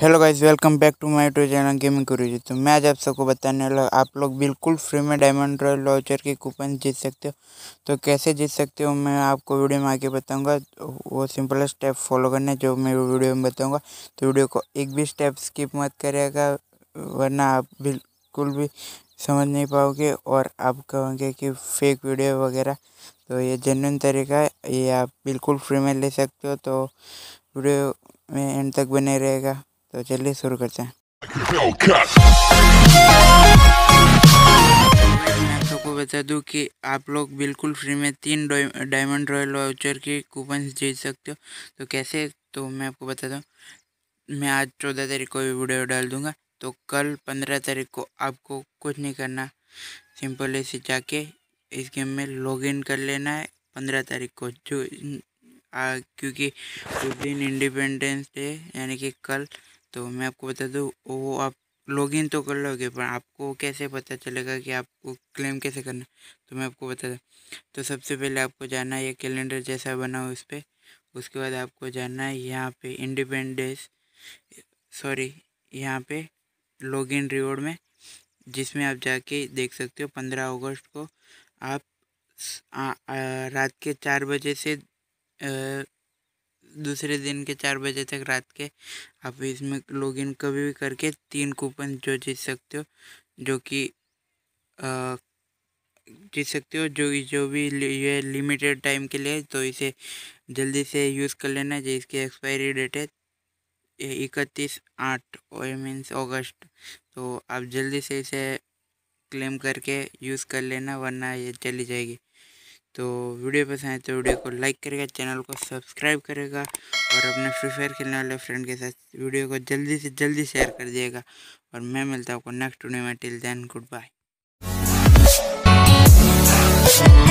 hello guys welcome back to my to channel gaming कुरीजी तो मैं आज आप सबको बताने वाला आप लोग बिल्कुल फ्री में डायमंड रॉयल लॉचर के कूपन जीत सकते हो तो कैसे जीत सकते हो मैं आपको वीडियो में आके बताऊंगा वो सिंपल स्टेप फॉलो करने जो मैं वीडियो में बताऊंगा तो वीडियो को एक भी स्टेप स्किप मत करेगा वरना आप बिल्कुल भी समझ नहीं पाओगे और आप कहोगे कि फेक वीडियो वगैरह तो ये जेनवन तरीका है ये आप बिल्कुल फ्री में ले सकते हो तो वीडियो में एंड तक बने रहेगा तो चलिए शुरू करते हैं आपको बता दूं कि आप लोग बिल्कुल फ्री में तीन डायमंड रॉयल वाउचर के कूपन जीत सकते हो तो कैसे तो मैं आपको बता दूँ मैं आज चौदह तारीख को भी वीडियो डाल दूंगा तो कल पंद्रह तारीख को आपको कुछ नहीं करना सिंपल ऐसे जाके इस गेम में लॉगिन कर लेना है पंद्रह तारीख को जो आ, क्योंकि उस दिन इंडिपेंडेंस डे यानी कि कल तो मैं आपको बता दूँ वो आप लॉगिन तो कर लोगे पर आपको कैसे पता चलेगा कि आपको क्लेम कैसे करना तो मैं आपको बता दूँ तो सबसे पहले आपको जाना है ये कैलेंडर जैसा बना हो उस पर उसके बाद आपको जाना है यहाँ पे इंडिपेंडेंस सॉरी यहाँ पे लॉगिन रिवॉर्ड में जिसमें आप जाके देख सकते हो पंद्रह अगस्त को आप आ, आ, रात के चार बजे से आ, दूसरे दिन के चार बजे तक रात के आप इसमें लॉग इन कभी भी करके तीन कूपन जो जीत सकते हो जो कि जीत सकते हो जो जो भी ये लिमिटेड टाइम के लिए तो इसे जल्दी से यूज़ कर लेना जिसकी एक्सपायरी डेट है इकतीस आठ और मीन्स अगस्त तो आप जल्दी से इसे क्लेम करके यूज़ कर लेना वरना ये चली जाएगी तो वीडियो पसंद आए तो वीडियो को लाइक करेगा चैनल को सब्सक्राइब करेगा और अपने फ्री फायर खेलने वाले फ्रेंड के साथ वीडियो को जल्दी से जल्दी शेयर कर दिएगा और मैं मिलता हूँ आपको नेक्स्ट वीडियो में टिल देन गुड बाय